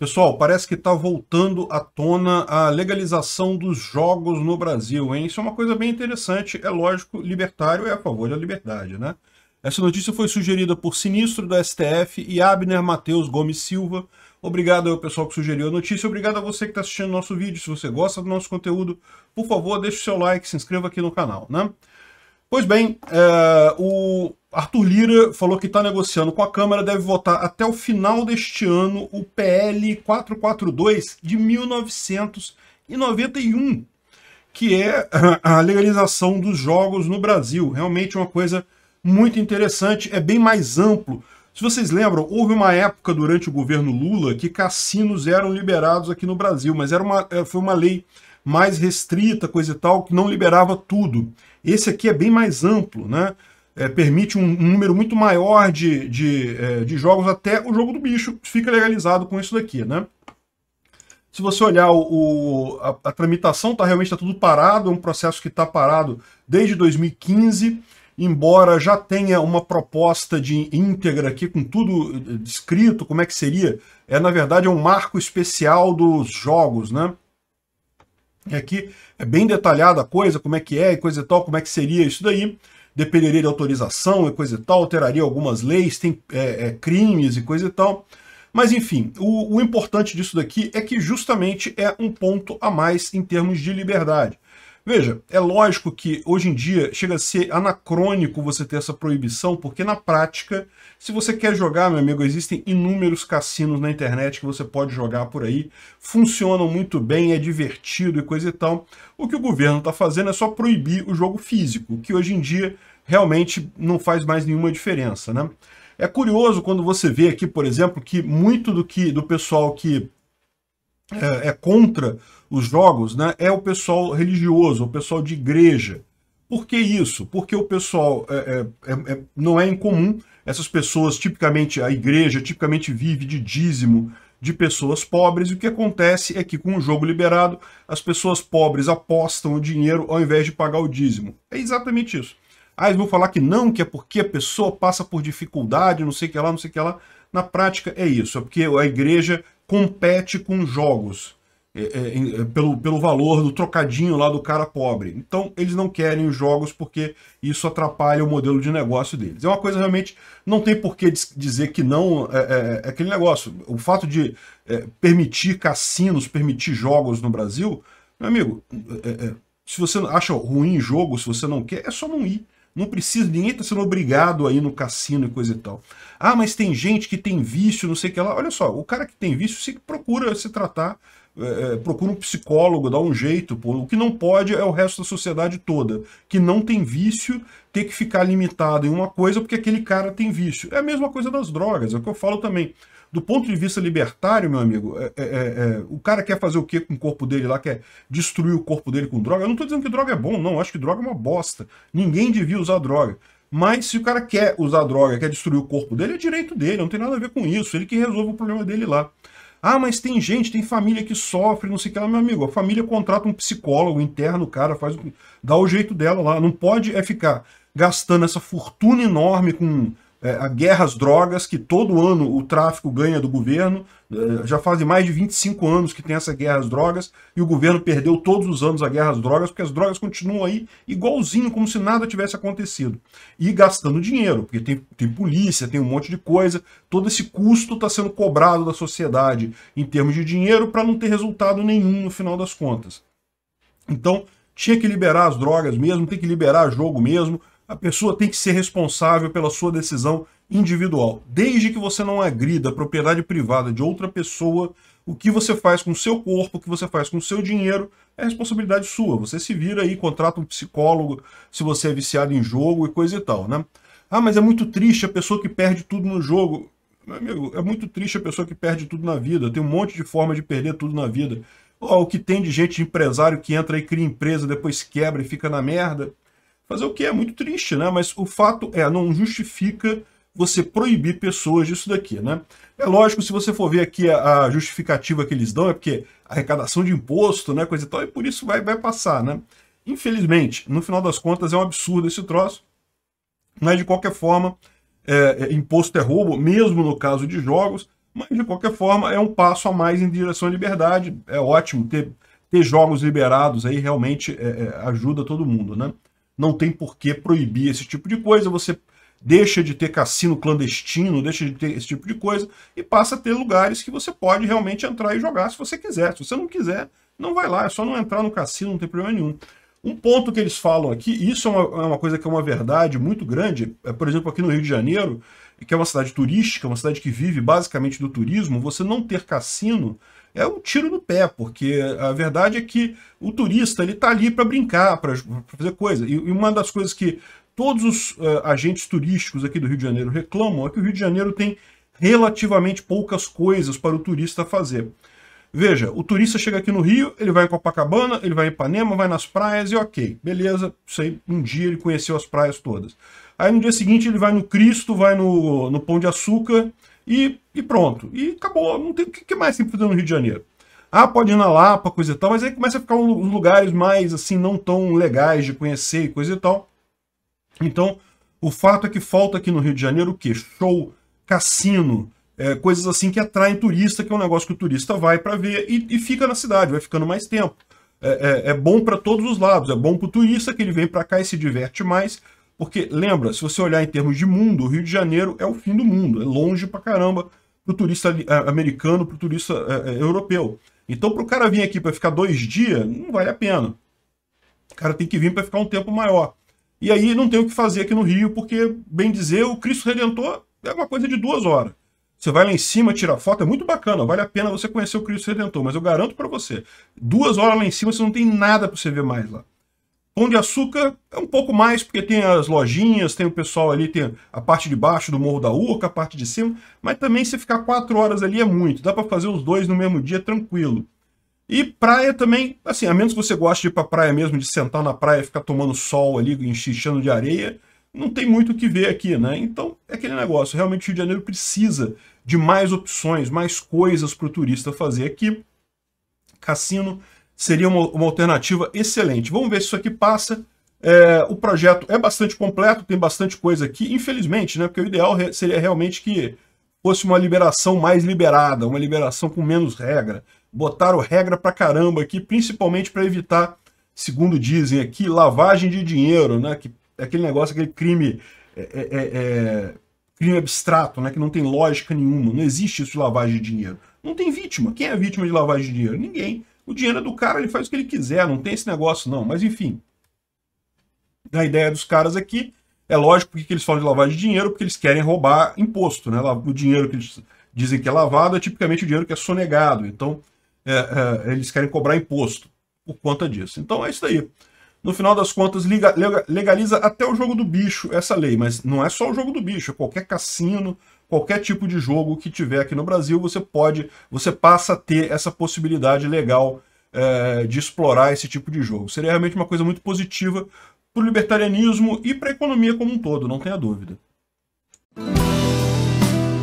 Pessoal, parece que está voltando à tona a legalização dos jogos no Brasil, hein? Isso é uma coisa bem interessante, é lógico, libertário é a favor da liberdade, né? Essa notícia foi sugerida por Sinistro do STF e Abner Matheus Gomes Silva. Obrigado ao pessoal que sugeriu a notícia, obrigado a você que está assistindo nosso vídeo. Se você gosta do nosso conteúdo, por favor, deixe o seu like, se inscreva aqui no canal, né? Pois bem, é, o, Arthur Lira falou que está negociando com a Câmara, deve votar até o final deste ano o PL 442 de 1991, que é a legalização dos jogos no Brasil. Realmente uma coisa muito interessante, é bem mais amplo. Se vocês lembram, houve uma época durante o governo Lula que cassinos eram liberados aqui no Brasil, mas era uma, é, foi uma lei mais restrita, coisa e tal, que não liberava tudo. Esse aqui é bem mais amplo, né? é, permite um, um, número muito maior de, de, é, de, jogos, até o jogo do bicho fica legalizado com isso daqui, né? Se você olhar o, o a, a, tramitação, tá realmente tá tudo parado, é um processo que está parado desde 2015, embora já tenha uma proposta de íntegra aqui com tudo eh, descrito, como é que seria, é na verdade é um marco especial dos jogos, né? E aqui é bem detalhada a coisa, como é que é e coisa e tal, como é que seria isso daí dependeria de autorização e coisa e tal, alteraria algumas leis, tem é, é, crimes e coisa e tal. Mas enfim, o, o importante disso daqui é que justamente é um ponto a mais em termos de liberdade. Veja, é lógico que hoje em dia chega a ser anacrônico você ter essa proibição, porque na prática, se você quer jogar, meu amigo, existem inúmeros cassinos na internet que você pode jogar por aí, funcionam muito bem, é divertido e coisa e tal. O que o governo está fazendo é só proibir o jogo físico, que hoje em dia realmente não faz mais nenhuma diferença, né? É curioso quando você vê aqui, por exemplo, que muito do que do pessoal que é, é contra os jogos né, é o pessoal religioso, o pessoal de igreja. Por que isso? Porque o pessoal é, é, é, é, não é incomum. Essas pessoas, tipicamente, a igreja tipicamente vive de dízimo de pessoas pobres. E o que acontece é que, com o jogo liberado, as pessoas pobres apostam o dinheiro ao invés de pagar o dízimo. É exatamente isso. Ah, eles vão falar que não, que é porque a pessoa passa por dificuldade, não sei o que lá, não sei o que lá. Na prática, é isso. É porque a igreja compete com jogos. É, é, é, pelo, pelo valor do trocadinho lá do cara pobre. Então, eles não querem os jogos porque isso atrapalha o modelo de negócio deles. É uma coisa realmente, não tem por que dizer que não é, é, é, aquele negócio. O fato de é, permitir cassinos, permitir jogos no Brasil, meu amigo, se você acha ruim jogo, se você não quer, é só não ir. Não precisa, ninguém está sendo obrigado aí no cassino e coisa e tal. Ah, mas tem gente que tem vício, não sei o que lá. Olha só, o cara que tem vício se procura se tratar, é, é, procura um psicólogo, dá um jeito. Pô. O que não pode é o resto da sociedade toda, que não tem vício, ter que ficar limitado em uma coisa porque aquele cara tem vício. É a mesma coisa das drogas, é o que eu falo também. Do ponto de vista libertário, meu amigo, é, é, é, é o cara quer fazer o que com o corpo dele lá? Quer destruir o corpo dele com droga? Eu não estou dizendo que droga é bom, não. Eu acho que droga é uma bosta. Ninguém devia usar droga. Mas se o cara quer usar droga, quer destruir o corpo dele, é direito dele, não tem nada a ver com isso. Ele que resolve o problema dele lá. Ah, mas tem gente, tem família que sofre, não sei o que lá, meu amigo. A família contrata um psicólogo interno, o cara faz dá o jeito dela lá. Não pode é ficar gastando essa fortuna enorme com é, a guerra às drogas, que todo ano o tráfico ganha do governo. É, já fazem mais de 25 anos que tem essa guerra às drogas e o governo perdeu todos os anos a guerra às drogas, porque as drogas continuam aí igualzinho, como se nada tivesse acontecido. E gastando dinheiro, porque tem, tem polícia, tem um monte de coisa. Todo esse custo está sendo cobrado da sociedade em termos de dinheiro para não ter resultado nenhum no final das contas. Então, tinha que liberar as drogas mesmo, tem que liberar jogo mesmo, a pessoa tem que ser responsável pela sua decisão individual. Desde que você não agrida a propriedade privada de outra pessoa, o que você faz com o seu corpo, o que você faz com o seu dinheiro, é responsabilidade sua. Você se vira aí, contrata um psicólogo se você é viciado em jogo e coisa e tal, né? Ah, mas é muito triste a pessoa que perde tudo no jogo. Meu amigo, é muito triste a pessoa que perde tudo na vida. Tem um monte de forma de perder tudo na vida. o que tem de gente de empresário que entra e cria empresa, depois quebra e fica na merda. Fazer o que é muito triste, né? Mas o fato é, não justifica você proibir pessoas disso daqui, né? É lógico, se você for ver aqui a, a justificativa que eles dão, é porque arrecadação de imposto, né, coisa e tal, e por isso vai, vai passar, né? Infelizmente, no final das contas, é um absurdo esse troço, mas de qualquer forma, é, é, imposto é roubo, mesmo no caso de jogos, mas de qualquer forma é um passo a mais em direção à liberdade, é ótimo ter, ter jogos liberados aí, realmente é, é ajuda todo mundo, né? não tem por que proibir esse tipo de coisa. Você deixa de ter cassino clandestino, deixa de ter esse tipo de coisa e passa a ter lugares que você pode realmente entrar e jogar se você quiser. Se você não quiser, não vai lá, é só não entrar no cassino, não tem problema nenhum. Um ponto que eles falam aqui, isso é uma, é uma coisa que é uma verdade muito grande, é, por exemplo, aqui no Rio de Janeiro, que é uma cidade turística, uma cidade que vive basicamente do turismo, você não ter cassino é um tiro no pé, porque a verdade é que o turista ele está ali para brincar, para fazer coisa. E, e, uma das coisas que todos os uh, agentes turísticos aqui do Rio de Janeiro reclamam é que o Rio de Janeiro tem relativamente poucas coisas para o turista fazer. Veja, o turista chega aqui no Rio, ele vai em Copacabana, ele vai em Ipanema, vai nas praias e ok, beleza, Sei um dia ele conheceu as praias todas. Aí no dia seguinte ele vai no Cristo, vai no, no Pão de Açúcar e, e pronto. E acabou. Não tem o que mais tem que fazer no Rio de Janeiro. Ah, pode ir na Lapa, coisa e tal, mas aí começa a ficar uns lugares mais, assim, não tão legais de conhecer e coisa e tal. Então, o fato é que falta aqui no Rio de Janeiro o quê? Show, cassino, é, coisas assim que atraem turista, que é um negócio que o turista vai para ver e, e, fica na cidade, vai ficando mais tempo. É, é, é bom para todos os lados, é bom para o turista que ele vem para cá e se diverte mais, porque, lembra, se você olhar em termos de mundo, o Rio de Janeiro é o fim do mundo, é longe pra caramba pro turista é, americano, pro turista é, é, europeu. Então, pro cara vir aqui para ficar dois dias, não vale a pena. O cara tem que vir para ficar um tempo maior. E aí não tem o que fazer aqui no Rio, porque, bem dizer, o Cristo Redentor é uma coisa de duas horas. Você vai lá em cima, tira foto, é muito bacana, vale a pena você conhecer o Cristo Redentor, mas eu garanto para você, duas horas lá em cima você não tem nada para você ver mais lá. Pão de Açúcar é um pouco mais, porque tem as lojinhas, tem o pessoal ali, tem a parte de baixo do Morro da Urca, a parte de cima, mas também se ficar quatro horas ali é muito, dá para fazer os dois no mesmo dia tranquilo. E praia também, assim, a menos que você goste de ir pra praia mesmo, de sentar na praia, ficar tomando sol ali, enchichando de areia, não tem muito o que ver aqui, né? Então, é aquele negócio, realmente o Rio de Janeiro precisa de mais opções, mais coisas para o turista fazer aqui. Cassino seria uma, uma alternativa excelente. Vamos ver se isso aqui passa. É, o projeto é bastante completo, tem bastante coisa aqui, infelizmente, né? Porque o ideal seria realmente que fosse uma liberação mais liberada, uma liberação com menos regra. Botaram regra pra caramba aqui, principalmente para evitar, segundo dizem aqui, lavagem de dinheiro, né? Que, é aquele negócio, aquele crime. É é, é, é, crime abstrato, né? Que não tem lógica nenhuma. Não existe isso de lavagem de dinheiro. Não tem vítima. Quem é vítima de lavagem de dinheiro? Ninguém. O dinheiro é do cara, ele faz o que ele quiser, não tem esse negócio não. Mas enfim, a ideia dos caras aqui é, é lógico porque eles falam de lavagem de dinheiro, porque eles querem roubar imposto, né? O dinheiro que eles dizem que é lavado é tipicamente o dinheiro que é sonegado. Então, é, é, eles querem cobrar imposto por conta disso. Então, é isso aí. No final das contas, legaliza até o jogo do bicho essa lei, mas não é só o jogo do bicho, é qualquer cassino, qualquer tipo de jogo que tiver aqui no Brasil, você pode, você passa a ter essa possibilidade legal é, de explorar esse tipo de jogo. Seria realmente uma coisa muito positiva para o libertarianismo e para a economia como um todo, não tenha dúvida.